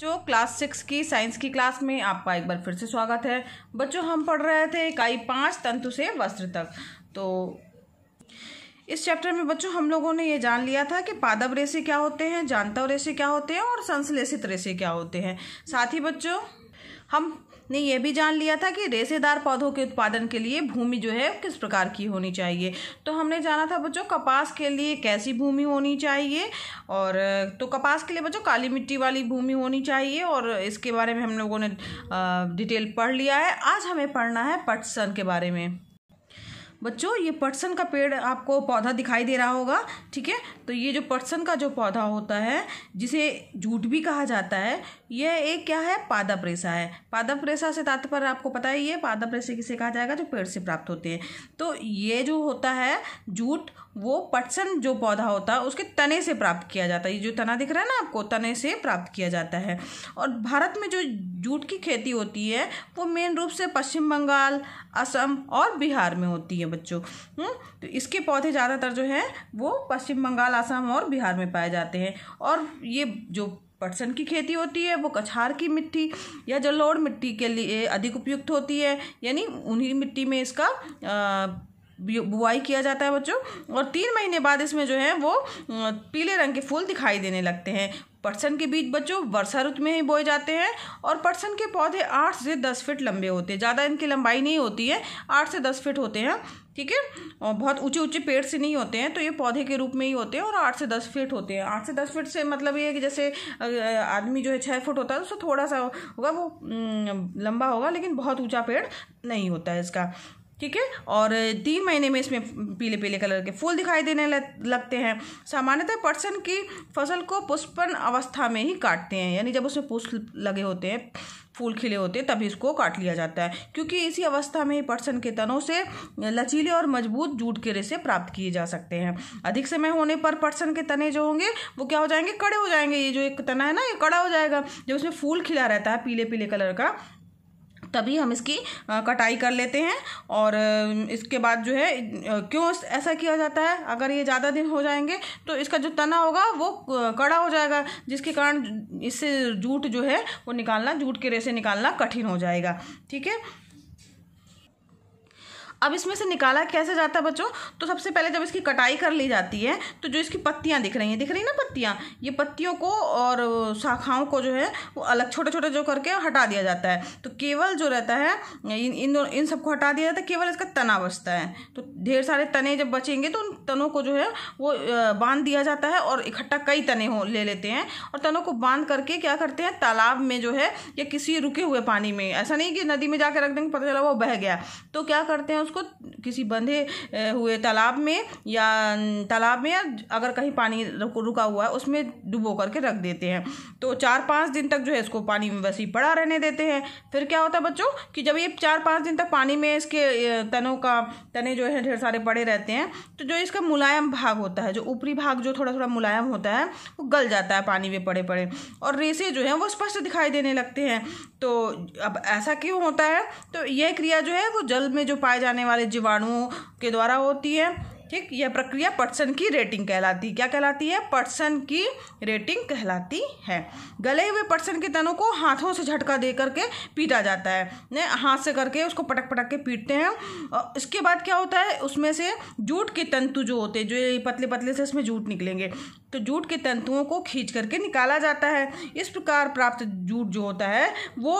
बच्चों class six की science की क्लास में आपका एक बार फिर से स्वागत है बच्चों हम पढ़ रहे थे इकाई पाँच तंतु से वस्त्र तक तो इस चैप्टर में बच्चों हम लोगों ने ये जान लिया था कि पादव रेसे क्या होते हैं जानतव रेसे क्या होते हैं और संश्लेषित रेसे क्या होते हैं साथ ही बच्चों हम ने यह भी जान लिया था कि रेसेदार पौधों के उत्पादन के लिए भूमि जो है किस प्रकार की होनी चाहिए तो हमने जाना था बच्चों कपास के लिए कैसी भूमि होनी चाहिए और तो कपास के लिए बच्चों काली मिट्टी वाली भूमि होनी चाहिए और इसके बारे में हम लोगों ने डिटेल पढ़ लिया है आज हमें पढ़ना है पटसन के बारे में बच्चों ये पटसन का पेड़ आपको पौधा दिखाई दे रहा होगा ठीक है तो ये जो पटसन का जो पौधा होता है जिसे जूट भी कहा जाता है यह एक क्या है पादप रेशा है पादप रेशा से तात्पर्य आपको पता ही है पादप रेशे किसे कहा जाएगा जो पेड़ से प्राप्त होते हैं तो ये जो होता है जूट वो पटसन जो पौधा होता है उसके तने से प्राप्त किया जाता है ये जो तना दिख रहा है ना आपको तने से प्राप्त किया जाता है और भारत में जो जूट की खेती होती है वो मेन रूप से पश्चिम बंगाल असम और बिहार में होती है बच्चों हुँ? हम्म, तो इसके पौधे ज़्यादातर जो हैं वो पश्चिम बंगाल असम और बिहार में पाए जाते हैं और ये जो पटसन की खेती होती है वो कछार की मिट्टी या जलोड़ मिट्टी के लिए अधिक उपयुक्त होती है यानी उन्हीं मिट्टी में इसका आ, बुआई किया जाता है बच्चों और तीन महीने बाद इसमें जो है वो पीले रंग के फूल दिखाई देने लगते हैं पटसन के बीज बच्चों वर्षा ऋतु में ही बोए जाते हैं और पटसन के पौधे आठ से दस फीट लंबे होते हैं ज़्यादा इनकी लंबाई नहीं होती है आठ से दस फीट होते हैं ठीक है और बहुत ऊंचे ऊंचे पेड़ से नहीं होते हैं तो ये पौधे के रूप में ही होते हैं और आठ से दस फीट होते हैं आठ से दस फीट से मतलब ये है कि जैसे आदमी जो है छः फुट होता है तो उससे थोड़ा सा होगा वो लंबा होगा लेकिन बहुत ऊँचा पेड़ नहीं होता है इसका ठीक है और तीन महीने में इसमें पीले पीले कलर के फूल दिखाई देने लगते हैं सामान्यतः पटसन की फसल को पुष्पन अवस्था में ही काटते हैं यानी जब उसमें पुष्प लगे होते हैं फूल खिले होते हैं तभी इसको काट लिया जाता है क्योंकि इसी अवस्था में ही पर्सन के तनों से लचीले और मजबूत जूट के रेसे प्राप्त किए जा सकते हैं अधिक समय होने पर पर्सन के तने जो होंगे वो क्या हो जाएंगे कड़े हो जाएंगे ये जो एक तना है ना ये कड़ा हो जाएगा जब उसमें फूल खिला रहता है पीले पीले कलर का तभी हम इसकी कटाई कर लेते हैं और इसके बाद जो है क्यों ऐसा किया जाता है अगर ये ज़्यादा दिन हो जाएंगे तो इसका जो तना होगा वो कड़ा हो जाएगा जिसके कारण इससे जूट जो है वो निकालना जूट के रेसे निकालना कठिन हो जाएगा ठीक है अब इसमें से निकाला कैसे जाता है बच्चों तो सबसे पहले जब इसकी कटाई कर ली जाती है तो जो इसकी पत्तियाँ दिख रही हैं दिख रही ना पत्तियाँ ये पत्तियों को और शाखाओं को जो है वो अलग छोटे छोटे जो करके हटा दिया जाता है तो केवल जो रहता है इन इन इन सबको हटा दिया जाता है केवल इसका तना बचता है तो ढेर सारे तने जब बचेंगे तो उन तनों को जो है वो बांध दिया जाता है और इकट्ठा कई तने हो ले लेते हैं और तनों को बांध करके क्या करते हैं तालाब में जो है या किसी रुके हुए पानी में ऐसा नहीं कि नदी में जाकर रख देंगे पता चला वो बह गया तो क्या करते हैं उसको किसी बंधे हुए तालाब में या तालाब में या अगर कहीं पानी रुका हुआ है उसमें डुबो करके रख देते हैं तो चार पाँच दिन तक जो है इसको पानी में वैसे ही पड़ा रहने देते हैं फिर क्या होता है बच्चों कि जब ये चार पाँच दिन तक पानी में इसके तनों का तने जो है ढेर सारे पड़े रहते हैं तो जो इसका मुलायम भाग होता है जो ऊपरी भाग जो थोड़ा थोड़ा मुलायम होता है वो गल जाता है पानी में पड़े पड़े और रेसे जो है वो स्पष्ट दिखाई देने लगते हैं तो अब ऐसा क्यों होता है तो यह क्रिया जो है वो जल में जो पाए जाने करने वाले जीवाणुओं के द्वारा होती है ठीक यह प्रक्रिया पटसन की रेटिंग कहलाती क्या कहलाती है पटसन की रेटिंग कहलाती है गले हुए पटसन के तनों को हाथों से झटका दे करके पीटा जाता है ने हाथ से करके उसको पटक पटक के पीटते हैं और इसके बाद क्या होता है उसमें से जूट के तंतु जो होते हैं जो पतले पतले से इसमें जूट निकलेंगे तो जूट के तंतुओं को खींच करके निकाला जाता है इस प्रकार प्राप्त जूट जो होता है वो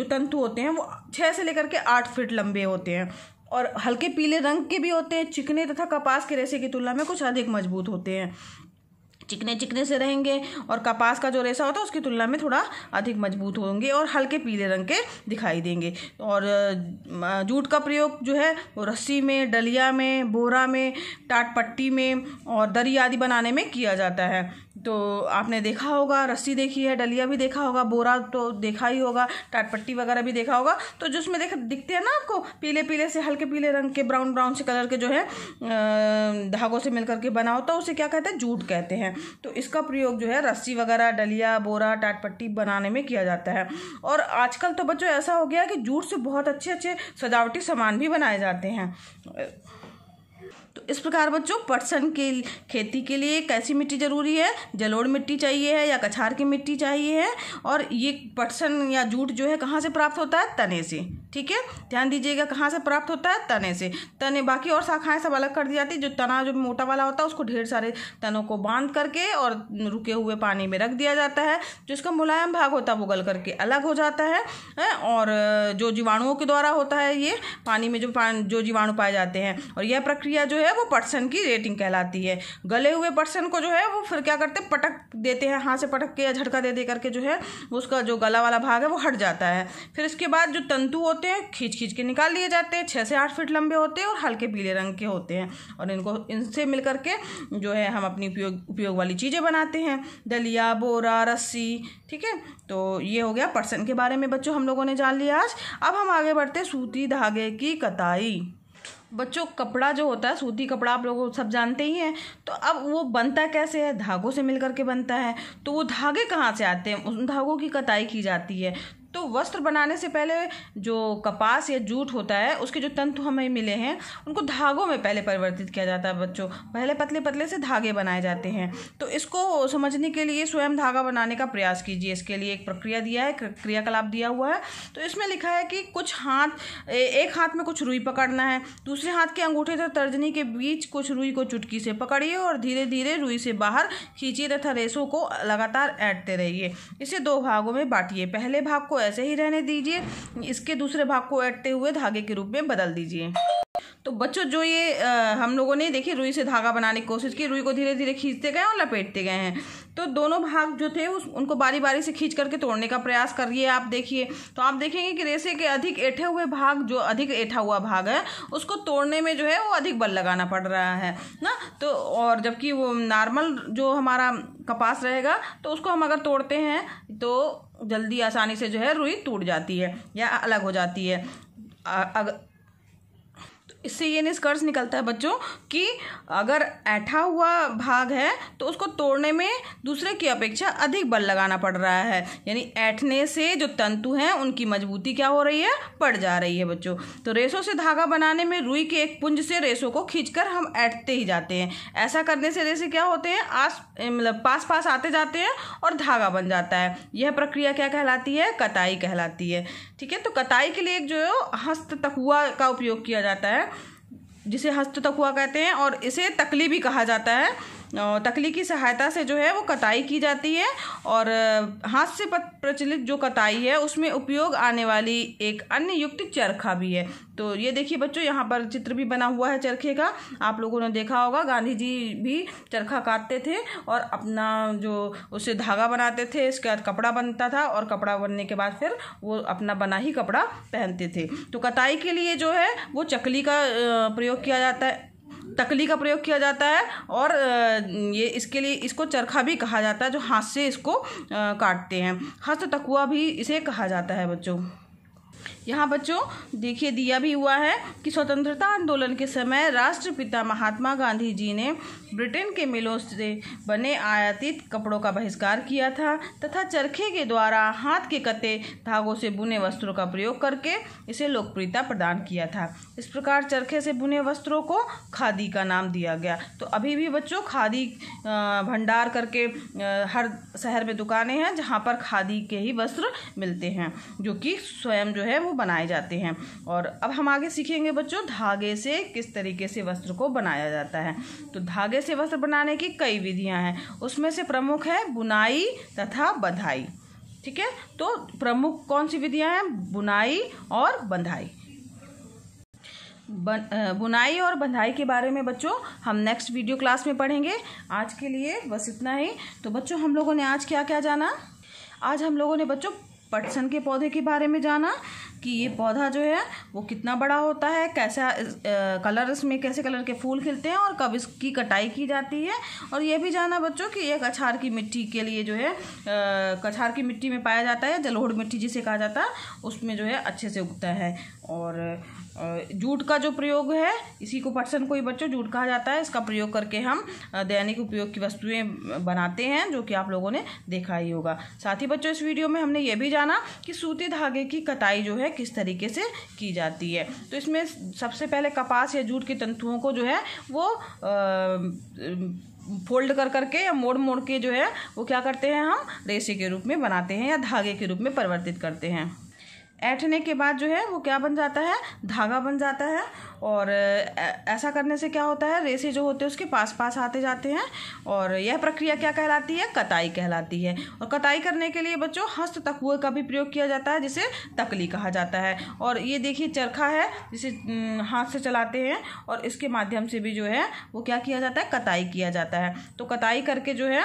जो तंतु होते हैं वो छः से लेकर के आठ फीट लंबे होते हैं और हल्के पीले रंग के भी होते हैं चिकने तथा कपास के रेशे की तुलना में कुछ अधिक मजबूत होते हैं चिकने चिकने से रहेंगे और कपास का जो रेशा होता है उसकी तुलना में थोड़ा अधिक मजबूत होंगे और हल्के पीले रंग के दिखाई देंगे और जूट का प्रयोग जो है वो रस्सी में डलिया में बोरा में टाट पट्टी में और दरी आदि बनाने में किया जाता है तो आपने देखा होगा रस्सी देखी है डलिया भी देखा होगा बोरा तो देखा ही होगा टाटपट्टी वगैरह भी देखा होगा तो जिसमें देख दिखते हैं ना आपको पीले पीले से हल्के पीले रंग के ब्राउन ब्राउन से कलर के जो है धागों से मिलकर के बना होता है उसे क्या कहते हैं जूट कहते हैं तो इसका प्रयोग जो है रस्सी वगैरह डलिया बोरा टाटपट्टी बनाने में किया जाता है और आजकल तो बच्चों ऐसा हो गया कि जूट से बहुत अच्छे अच्छे सजावटी सामान भी बनाए जाते हैं इस प्रकार बच्चों पटसन के खेती के लिए कैसी मिट्टी ज़रूरी है जलोड़ मिट्टी चाहिए है या कछार की मिट्टी चाहिए है और ये पटसन या जूट जो है कहाँ से प्राप्त होता है तने से ठीक है ध्यान दीजिएगा कहाँ से प्राप्त होता है तने से तने बाकी और शाखाएं सब अलग कर दी जाती है जो तना जो मोटा वाला होता है उसको ढेर सारे तनों को बांध करके और रुके हुए पानी में रख दिया जाता है जो इसका मुलायम भाग होता है वो गल करके अलग हो जाता है और जो जीवाणुओं के द्वारा होता है ये पानी में जो पान जो जीवाणु पाए जाते हैं और यह प्रक्रिया जो है है वो पर्सन की रेटिंग कहलाती है गले हुए पर्सन को जो है वो फिर क्या करते हैं पटक देते हैं हाथ से पटक के या झटका दे दे करके जो है उसका जो गला वाला भाग है वो हट जाता है फिर इसके बाद जो तंतु होते हैं खींच खींच के निकाल लिए जाते हैं छः से आठ फीट लंबे होते हैं और हल्के पीले रंग के होते हैं और इनको इनसे मिल करके जो है हम अपनी उपयोग उपयोग वाली चीज़ें बनाते हैं दलिया बोरा रस्सी ठीक है तो ये हो गया पर्सन के बारे में बच्चों हम लोगों ने जान लिया आज अब हम आगे बढ़ते सूती धागे की कताई बच्चों कपड़ा जो होता है सूती कपड़ा आप लोग सब जानते ही हैं तो अब वो बनता कैसे है धागों से मिल करके बनता है तो वो धागे कहाँ से आते हैं उन धागों की कटाई की जाती है तो वस्त्र बनाने से पहले जो कपास या जूट होता है उसके जो तंतु हमें मिले हैं उनको धागों में पहले परिवर्तित किया जाता है बच्चों पहले पतले पतले से धागे बनाए जाते हैं तो इसको समझने के लिए स्वयं धागा बनाने का प्रयास कीजिए इसके लिए एक प्रक्रिया दिया है क्रियाकलाप दिया हुआ है तो इसमें लिखा है कि कुछ हाथ एक हाथ में कुछ रुई पकड़ना है दूसरे हाथ के अंगूठे तथा तर्जनी के बीच कुछ रुई को चुटकी से पकड़िए और धीरे धीरे रुई से बाहर खींचिए तथा रेसों को लगातार ऐटते रहिए इसे दो भागों में बांटिए पहले भाग को ऐसे ही रहने दीजिए इसके दूसरे भाग को ऐटते हुए धागे के रूप में बदल दीजिए तो बच्चों जो ये आ, हम लोगों ने देखिए रुई से धागा बनाने की कोशिश की रुई को धीरे धीरे खींचते गए और लपेटते गए हैं तो दोनों भाग जो थे उस उनको बारी बारी से खींच करके तोड़ने का प्रयास करिए आप देखिए तो आप देखेंगे कि रेसे के अधिक ऐठे हुए भाग जो अधिक ऐठा हुआ भाग है उसको तोड़ने में जो है वो अधिक बल लगाना पड़ रहा है ना तो और जबकि वो नॉर्मल जो हमारा कपास रहेगा तो उसको हम अगर तोड़ते हैं तो जल्दी आसानी से जो है रुई टूट जाती है या अलग हो जाती है अगर इससे ये निष्कर्ष निकलता है बच्चों कि अगर ऐठा हुआ भाग है तो उसको तोड़ने में दूसरे की अपेक्षा अधिक बल लगाना पड़ रहा है यानी ऐठने से जो तंतु हैं उनकी मजबूती क्या हो रही है पड़ जा रही है बच्चों तो रेसों से धागा बनाने में रुई के एक पुंज से रेशों को खींचकर हम ऐठते ही जाते हैं ऐसा करने से रेसे क्या होते हैं आस मतलब पास पास आते जाते हैं और धागा बन जाता है यह प्रक्रिया क्या कहलाती है कताई कहलाती है ठीक है तो कताई के लिए एक जो हस्त तकुआ का उपयोग किया जाता है जिसे हस्त तकुआ कहते हैं और इसे तकली भी कहा जाता है तकली की सहायता से जो है वो कताई की जाती है और हाथ से प्रचलित जो कताई है उसमें उपयोग आने वाली एक अन्य युक्त चरखा भी है तो ये देखिए बच्चों यहाँ पर चित्र भी बना हुआ है चरखे का आप लोगों ने देखा होगा गांधी जी भी चरखा काटते थे और अपना जो उससे धागा बनाते थे इसके बाद कपड़ा बनता था और कपड़ा बनने के बाद फिर वो अपना बना ही कपड़ा पहनते थे तो कताई के लिए जो है वो चकली का प्रयोग किया जाता है तकली का प्रयोग किया जाता है और ये इसके लिए इसको चरखा भी कहा जाता है जो हाथ से इसको काटते हैं हस्त तकुआ भी इसे कहा जाता है बच्चों यहाँ बच्चों देखिए दिया भी हुआ है कि स्वतंत्रता आंदोलन के समय राष्ट्रपिता महात्मा गांधी जी ने ब्रिटेन के मिलों से बने आयातित कपड़ों का बहिष्कार किया था तथा चरखे के द्वारा हाथ के कते धागों से बुने वस्त्रों का प्रयोग करके इसे लोकप्रियता प्रदान किया था इस प्रकार चरखे से बुने वस्त्रों को खादी का नाम दिया गया तो अभी भी बच्चों खादी भंडार करके हर शहर में दुकानें हैं जहाँ पर खादी के ही वस्त्र मिलते हैं जो कि स्वयं जो है है वो बनाए जाते हैं और अब हम आगे सीखेंगे बच्चों धागे से किस तरीके से वस्त्र को बनाया जाता है तो धागे से वस्त्र बनाने की कई विधियाँ हैं उसमें से प्रमुख है बुनाई तथा बधाई ठीक है तो प्रमुख कौन सी विधियाँ हैं बुनाई और बंधाई बन, बुनाई और बंधाई के बारे में बच्चों हम नेक्स्ट वीडियो क्लास में पढ़ेंगे आज के लिए बस इतना ही तो बच्चों हम लोगों ने आज क्या क्या जाना आज हम लोगों ने बच्चों पटसन के पौधे के बारे में जाना कि ये पौधा जो है वो कितना बड़ा होता है कैसा कलर इसमें कैसे कलर के फूल खिलते हैं और कब इसकी कटाई की जाती है और ये भी जाना बच्चों कि ये कछार की मिट्टी के लिए जो है कछार की मिट्टी में पाया जाता है जलोहड़ मिट्टी जिसे कहा जाता है उसमें जो है अच्छे से उगता है और जूट का जो प्रयोग है इसी को पटसन को ही बच्चों जूट कहा जाता है इसका प्रयोग करके हम दैनिक उपयोग की वस्तुएं बनाते हैं जो कि आप लोगों ने देखा ही होगा साथ ही बच्चों इस वीडियो में हमने ये भी जाना जाना कि सूती धागे की कटाई जो है किस तरीके से की जाती है तो इसमें सबसे पहले कपास या जूट की तंतुओं को जो है वो आ, फोल्ड कर करके या मोड़ मोड़ के जो है वो क्या करते हैं हम रेशे के रूप में बनाते हैं या धागे के रूप में परिवर्तित करते हैं ऐठने के बाद जो है वो क्या बन जाता है धागा बन जाता है और ऐसा करने से क्या होता है रेसे जो होते हैं उसके पास पास आते जाते हैं और यह प्रक्रिया क्या कहलाती है कताई कहलाती है और कताई करने के लिए बच्चों हस्त तकुए का भी प्रयोग किया जाता है जिसे तकली कहा जाता है और ये देखिए चरखा है जिसे हाथ से चलाते हैं और इसके माध्यम से भी जो है वो क्या किया जाता है कताई किया जाता है तो कताई करके जो है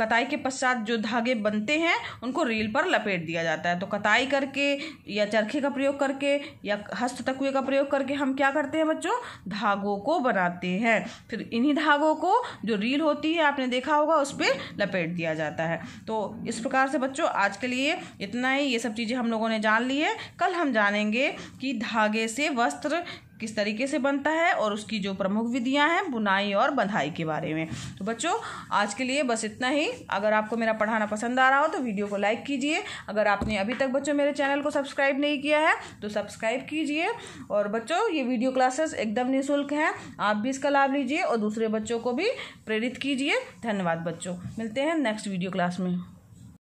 कताई के पश्चात जो धागे बनते हैं उनको रील पर लपेट दिया जाता है तो कताई करके या चरखे का प्रयोग करके या हस्त तकुए का प्रयोग करके हम क्या करते करते हैं बच्चों धागों को बनाते हैं फिर इन्हीं धागों को जो रील होती है आपने देखा होगा उस पर लपेट दिया जाता है तो इस प्रकार से बच्चों आज के लिए इतना ही ये सब चीज़ें हम लोगों ने जान ली है कल हम जानेंगे कि धागे से वस्त्र किस तरीके से बनता है और उसकी जो प्रमुख विधियाँ हैं बुनाई और बंधाई के बारे में तो बच्चों आज के लिए बस इतना ही अगर आपको मेरा पढ़ाना पसंद आ रहा हो तो वीडियो को लाइक कीजिए अगर आपने अभी तक बच्चों मेरे चैनल को सब्सक्राइब नहीं किया है तो सब्सक्राइब कीजिए और बच्चों ये वीडियो क्लासेस एकदम निःशुल्क हैं आप भी इसका लाभ लीजिए और दूसरे बच्चों को भी प्रेरित कीजिए धन्यवाद बच्चों मिलते हैं नेक्स्ट वीडियो क्लास में